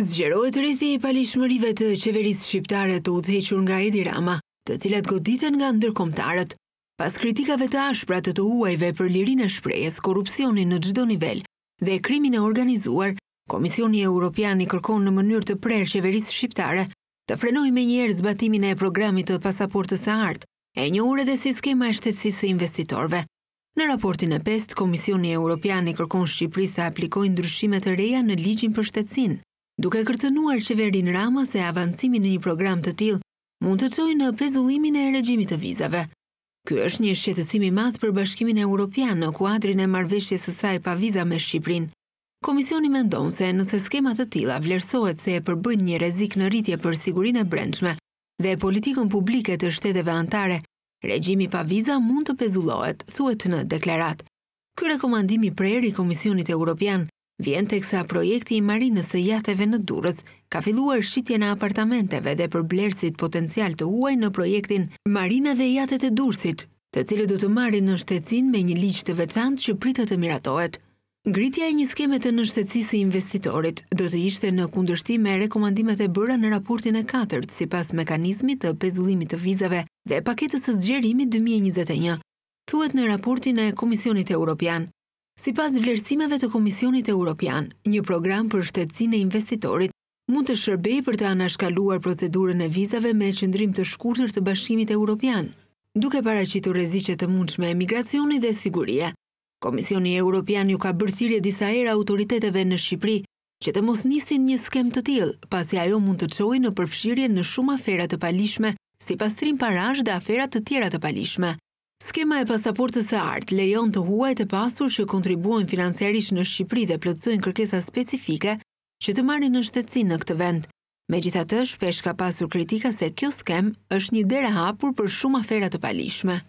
Zgjerohet rrethi i palishmërive të qeverisë shqiptare të udhëhequr nga Edi Rama, të cilat goditen nga ndërkombëtarët. Pas kritikave të ashpra të të huajve për lirinë e shprehjes, korrupsionin në çdo nivel dhe krimin e organizuar, Komisioni Evropian i kërkon në mënyrë të prerë qeverisë shqiptare të frenojë menjëherë zbatimin e programit të pasaportës së artë, e njohur edhe si skema e shtetësisë së investitorëve. Në raportin e pest, Komisioni Europiani kërkon Shqipërisë të aplikojë ndryshime të reja në ligjin për shtetësinë duke kërcenuar qeverin Rama se avancimi në një program të til mund të qoj në pezullimin e regjimit të vizave. Ky është një shqetësimi madh për bashkimin e Europian në kuadrin e marveshje së saj pa viza me Shqiprin. Komisioni mendon se nëse skemat të tila vlerësohet se e përbën një rezik në rritje për sigurin e brendshme dhe politikën publike të shteteve antare, regjimi pa viza mund të pezullohet, thuet në deklarat. Ky rekomandimi prejri Komisionit Europian Vjen të kësa projekti i marinës së jateve në durës, ka filluar shqitje në apartamenteve dhe për blersit potencial të uaj në projektin Marina dhe jatet e dursit, të cilë du të marin në shtecin me një liqë të veçant që pritë të miratohet. Ngritja e një skeme të në shtetsisë investitorit do të ishte në kundërshtim me rekomandimet e bëra në raportin e 4 si pas mekanizmit të pezullimit të vizave dhe paketës së zgjerimit 2021, thuet në raportin e Komisionit Europian. Si pas vlerësimeve të Komisionit e Europian, një program për shtetsin e investitorit mund të shërbej për të anashkaluar procedurën e vizave me qëndrim të shkurtër të bashkimit e Europian, duke para që të rezicet të mundshme emigracioni dhe siguria. Komisioni e Europian ju ka bërthirje disa era autoriteteve në Shqipri që të mos nisin një skem të tilë, pasi ajo mund të qoj në përfshirje në shumë aferat të palishme, si pastrim parash dhe aferat të tjera të palishme. Skema e pasaportës së artë lejon të huaj të pasur që kontribuojnë financiarisht në Shqipëri dhe plotësojnë kërkesa specifike që të marrin në shtetësi në këtë vend. Megjithatë, shpesh ka pasur kritika se kjo skem është një derë e hapur për shumë aferat të palishme.